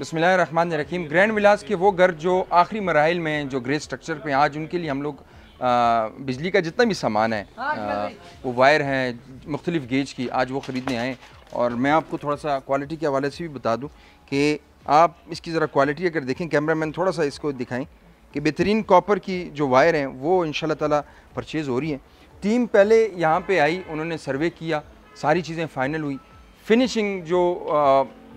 बसमीम ग्रैंड विलास के वो घर जो आखिरी मराहल में जो ग्रे स्ट्रक्चर पे आज उनके लिए हम लोग बिजली का जितना भी सामान है हाँ, आ, वो वायर हैं मुख्तलिफ गेज की आज वो ख़रीदने आए और मैं आपको थोड़ा सा क्वालिटी के हवाले से भी बता दूँ कि आप इसकी ज़रा क्वालिटी अगर देखें कैमरा मैन थोड़ा सा इसको दिखाएँ कि बेहतरीन कॉपर की जो वायर हैं वो इन ताला परचेज़ हो रही है टीम पहले यहाँ पर आई उन्होंने सर्वे किया सारी चीज़ें फ़ाइनल हुई फिनिशिंग जो आ,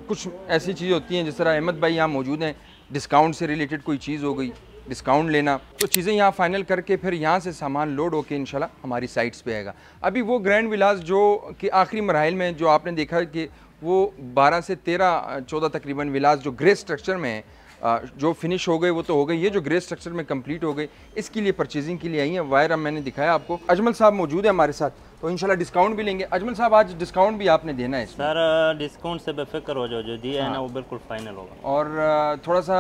कुछ ऐसी चीज़ें होती हैं जिस तरह अहमद भाई यहाँ मौजूद हैं डिस्काउंट से रिलेटेड कोई चीज़ हो गई डिस्काउंट लेना तो चीज़ें यहाँ फाइनल करके फिर यहाँ से सामान लोड होके इन हमारी साइट्स पे आएगा अभी वो ग्रैंड विलास जो कि आखिरी मराइल में जो आपने देखा कि वो 12 से 13 14 तकरीबन विलास जो ग्रे स्ट्रक्चर में है जो फिनिश हो गए वो तो हो गई ये जो ग्रे स्ट्रक्चर में कंप्लीट हो गए इसके लिए परचेजिंग के लिए आई है वायर अब मैंने दिखाया आपको अजमल साहब मौजूद है हमारे साथ तो इनशाला डिस्काउंट भी लेंगे अजमल साहब आज डिस्काउंट भी आपने देना है सर डिस्काउंट से बेफिक्र हो जाओ जो दिया हाँ। है ना हाँ। वो बिल्कुल फाइनल होगा और थोड़ा सा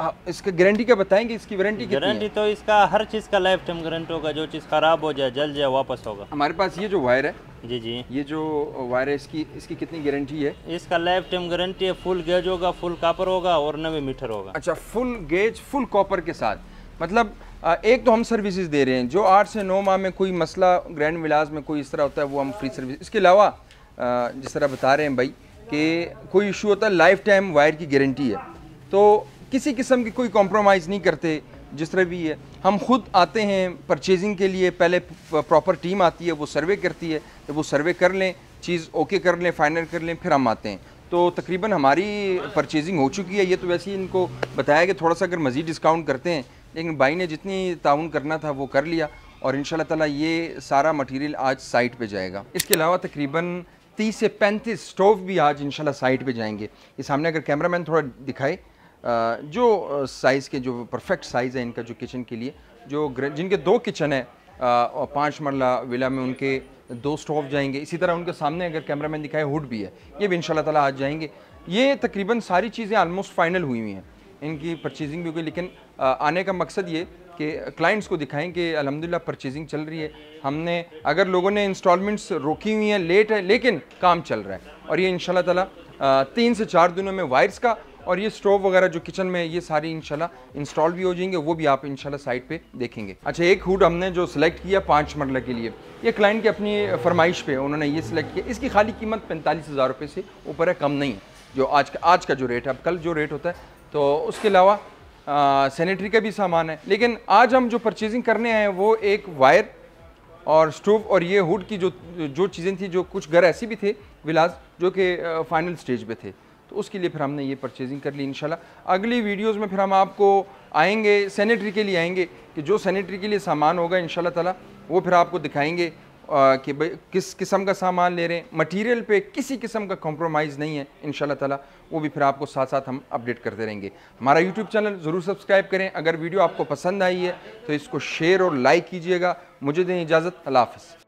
हाँ, इसके गारंटी क्या बताएंगे इसकी वारंटी गारंटी तो इसका हर चीज़ का लाइफ टाइम गारंटी होगा जो चीज़ खराब हो जाए जल जाए वापस होगा हमारे पास ये जो वायर है जी जी ये जो वायर है इसकी इसकी कितनी गारंटी है इसका लाइफ टाइम गारंटी है फुल गेज होगा फुल कापर होगा और नवे मीटर होगा अच्छा फुल गेज फुल कॉपर के साथ मतलब एक तो हम सर्विसेज दे रहे हैं जो आठ से नौ माह में कोई मसला ग्रैंड विलास में कोई इस तरह होता है वो हम फ्री सर्विस इसके अलावा जिस तरह बता रहे हैं भाई कि कोई इशू होता है लाइफ टाइम वायर की गारंटी है तो किसी किस्म की कोई कॉम्प्रोमाइज़ नहीं करते जिस तरह भी है हम खुद आते हैं परचेजिंग के लिए पहले प्रॉपर टीम आती है वो सर्वे करती है तो वो सर्वे कर लें चीज़ ओके कर लें फाइनल कर लें फिर हम आते हैं तो तकरीबन हमारी परचेजिंग हो चुकी है ये तो वैसे ही इनको बताया कि थोड़ा सा अगर मज़ीद डिस्काउंट करते हैं लेकिन भाई ने जितनी ताउन करना था वो कर लिया और इन ताला ये सारा मटेरियल आज साइट पे जाएगा इसके अलावा तकरीबन 30 से 35 स्टोव भी आज इन साइट पे जाएंगे ये सामने अगर कैमरामैन थोड़ा दिखाए जो साइज़ के जो परफेक्ट साइज़ है इनका जो किचन के लिए जो जिनके दो किचन है पाँच मरला विला में उनके दो स्टोव जाएंगे इसी तरह उनके सामने अगर मैन दिखाए हुड भी है ये भी इन ताला आज जाएंगे ये तकरीबन सारी चीज़ें आलमोस्ट फाइनल हुई हुई हैं इनकी परचेजिंग भी हुई लेकिन आने का मकसद ये कि क्लाइंट्स को दिखाएं कि अलहमदिल्ला परचेजिंग चल रही है हमने अगर लोगों ने इंस्टॉलमेंट्स रोकी हुई हैं लेट है लेकिन काम चल रहा है और ये इन तला तीन से चार दिनों में वायर्स का और ये स्टोव वगैरह जो किचन में ये सारी इनशाला इंस्टॉल भी हो जाएंगे वो भी आप इनशाला साइट पे देखेंगे अच्छा एक हुड हमने जो सिलेक्ट किया पाँच मरल के लिए ये क्लाइंट की अपनी फरमाइश पे उन्होंने ये सिलेक्ट किया इसकी खाली कीमत पैंतालीस हज़ार रुपये से ऊपर है कम नहीं है जो आज का आज का जो रेट है अब कल जो रेट होता है तो उसके अलावा सैनिटरी का भी सामान है लेकिन आज हम जो परचेजिंग करने आए हैं वो एक वायर और स्टोव और ये हुड की जो जो चीज़ें थी जो कुछ घर ऐसी भी थे विलास जो कि फाइनल स्टेज पे थे तो उसके लिए फिर हमने ये परचेजिंग कर ली इन अगली वीडियोज़ में फिर हम आपको आएंगे सैनिटरी के लिए आएंगे कि जो सैनिटरी के लिए सामान होगा इन ताला वो फिर आपको दिखाएंगे कि भाई किस किस्म का सामान ले रहे हैं मटेरियल पे किसी किस्म का कॉम्प्रोमाइज़ नहीं है इन ताला वो भी फिर आपको साथ साथ हम अपडेट करते रहेंगे हमारा यूट्यूब चैनल ज़रूर सब्सक्राइब करें अगर वीडियो आपको पसंद आई है तो इसको शेयर और लाइक कीजिएगा मुझे दें इजाज़त अल्लाह हाफ़